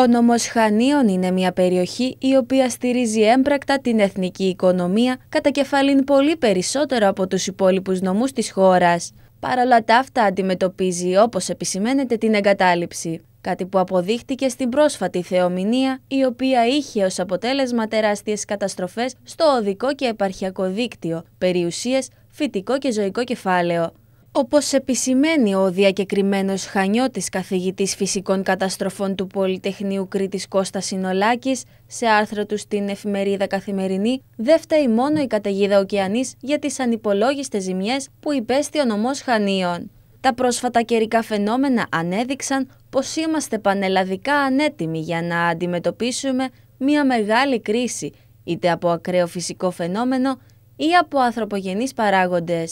Ο νόμος Χανίων είναι μια περιοχή η οποία στηρίζει έμπρακτα την εθνική οικονομία κατά κεφαλήν πολύ περισσότερο από τους υπόλοιπους νομούς της χώρας. Παρ' όλα τα αυτά αντιμετωπίζει όπως επισημαίνεται την εγκατάλειψη. Κάτι που αποδείχτηκε στην πρόσφατη θεομηνία, η οποία είχε ως αποτέλεσμα τεράστιες καταστροφές στο οδικό και επαρχιακό δίκτυο, περιουσίες, φυτικό και ζωικό κεφάλαιο. Όπως επισημαίνει ο διακεκριμένος Χανιώτης Καθηγήτη φυσικών καταστροφών του Πολυτεχνείου Κρήτης Κώστας Συνολάκης, σε άρθρο του στην εφημερίδα Καθημερινή, δεν φταίει μόνο η καταιγίδα Οκεανής για τις ανυπολόγιστες ζημιές που υπέστη ο νομός Χανίων. Τα πρόσφατα καιρικά φαινόμενα ανέδειξαν πως είμαστε πανελλαδικά ανέτοιμοι για να αντιμετωπίσουμε μια μεγάλη κρίση, είτε από ακραίο φυσικό φαινόμενο ή από ανθρωπογενείς παράγοντες.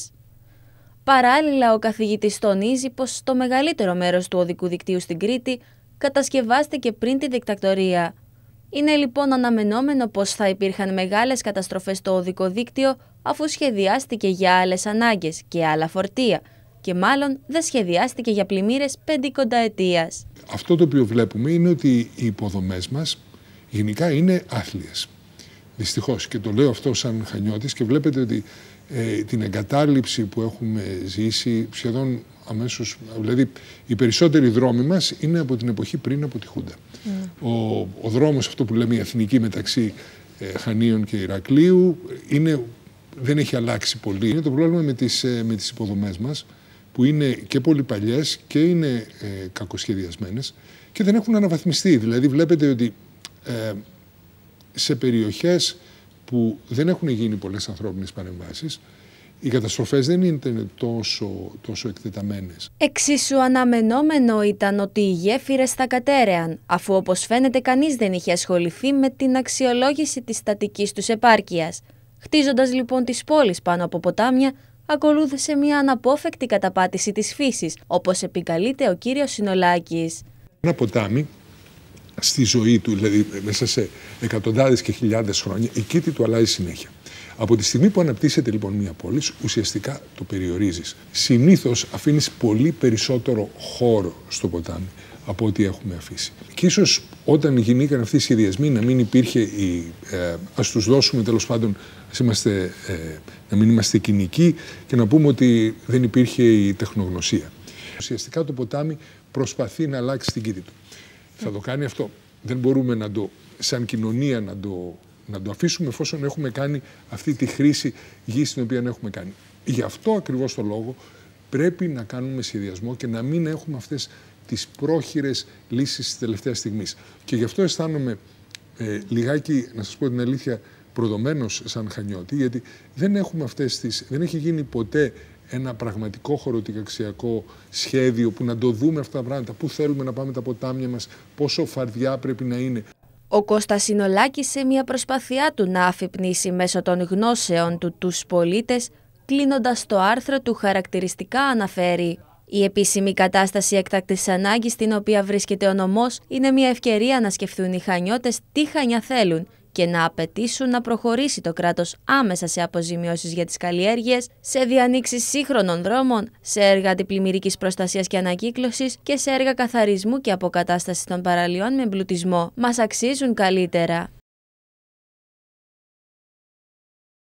Παράλληλα, ο καθηγητής τονίζει πως το μεγαλύτερο μέρος του οδικού δικτύου στην Κρήτη κατασκευάστηκε πριν τη δικτακτορία. Είναι λοιπόν αναμενόμενο πως θα υπήρχαν μεγάλες καταστροφές στο οδικό δίκτυο αφού σχεδιάστηκε για άλλες ανάγκες και άλλα φορτία και μάλλον δεν σχεδιάστηκε για πλημμύρες πεντηκονταετίας. Αυτό το οποίο βλέπουμε είναι ότι οι υποδομές μας γενικά είναι άθλιες. Δυστυχώς. Και το λέω αυτό σαν χανιώτης και βλέπετε ότι ε, την εγκατάλειψη που έχουμε ζήσει σχεδόν αμέσως. Δηλαδή, οι περισσότεροι δρόμοι μας είναι από την εποχή πριν από τη Χούντα. Mm. Ο, ο δρόμος, αυτό που λέμε η εθνική μεταξύ ε, Χανίων και Ηρακλείου, είναι, δεν έχει αλλάξει πολύ. Είναι το πρόβλημα με τις ε, υποδομές μας, που είναι και πολύ παλιές και είναι ε, κακοσχεδιασμένες και δεν έχουν αναβαθμιστεί. Δηλαδή, βλέπετε ότι. Ε, σε περιοχές που δεν έχουν γίνει πολλές ανθρώπινες παρεμβάσεις, οι καταστροφές δεν ήταν τόσο, τόσο εκτεταμένες. Εξίσου αναμενόμενο ήταν ότι οι γέφυρες θα κατέρεαν, αφού όπως φαίνεται κανείς δεν είχε ασχοληθεί με την αξιολόγηση της στατικής τους επάρκειας. Χτίζοντας λοιπόν τις πόλεις πάνω από ποτάμια, ακολούθησε μια αναπόφευκτη καταπάτηση της φύσης, όπως επικαλείται ο κύριος Συνολάκης. Ένα ποτάμι στη ζωή του, δηλαδή μέσα σε εκατοντάδες και χιλιάδες χρόνια, η κήτη του αλλάζει συνέχεια. Από τη στιγμή που αναπτύσσεται λοιπόν μια πόλη, ουσιαστικά το περιορίζεις. Συνήθως αφήνεις πολύ περισσότερο χώρο στο ποτάμι από ό,τι έχουμε αφήσει. Και ίσως όταν γινήκαν αυτοί οι σχεδιασμοί να μην υπήρχε η. Ε, Ας τους δώσουμε τέλος πάντων, ας είμαστε, ε, να μην είμαστε κοινικοί και να πούμε ότι δεν υπήρχε η τεχνογνωσία. Ουσιαστικά το ποτάμι προσπαθεί να αλλάξει την κήτη του θα το κάνει αυτό. Δεν μπορούμε να το, σαν κοινωνία να το, να το αφήσουμε εφόσον έχουμε κάνει αυτή τη χρήση γης στην οποία έχουμε κάνει. Γι' αυτό ακριβώς το λόγο πρέπει να κάνουμε σχεδιασμό και να μην έχουμε αυτές τις πρόχειρες λύσεις της τελευταίας στιγμής. Και γι' αυτό αισθάνομαι ε, λιγάκι, να σας πω την αλήθεια, προδομένος σαν Χανιώτη, γιατί δεν έχουμε αυτές τις, δεν έχει γίνει ποτέ ένα πραγματικό χωροτικαξιακό σχέδιο που να το δούμε αυτά τα πράγματα, πού θέλουμε να πάμε τα ποτάμια μας, πόσο φαρδιά πρέπει να είναι. Ο Κώστας Συνολάκης σε μια προσπάθειά του να αφυπνήσει μέσω των γνώσεων του τους πολίτες, κλείνοντας το άρθρο του χαρακτηριστικά αναφέρει η επίσημη κατάσταση έκτακτης ανάγκης στην οποία βρίσκεται ο νομός είναι μια ευκαιρία να σκεφτούν οι χανιώτες τι χανιά θέλουν και να απαιτήσουν να προχωρήσει το κράτος άμεσα σε αποζημιώσεις για τις καλλιέργειες, σε διανύξεις σύγχρονων δρόμων, σε έργα αντιπλημμυρικής προστασίας και ανακύκλωσης και σε έργα καθαρισμού και αποκατάστασης των παραλιών με εμπλουτισμό. Μας αξίζουν καλύτερα.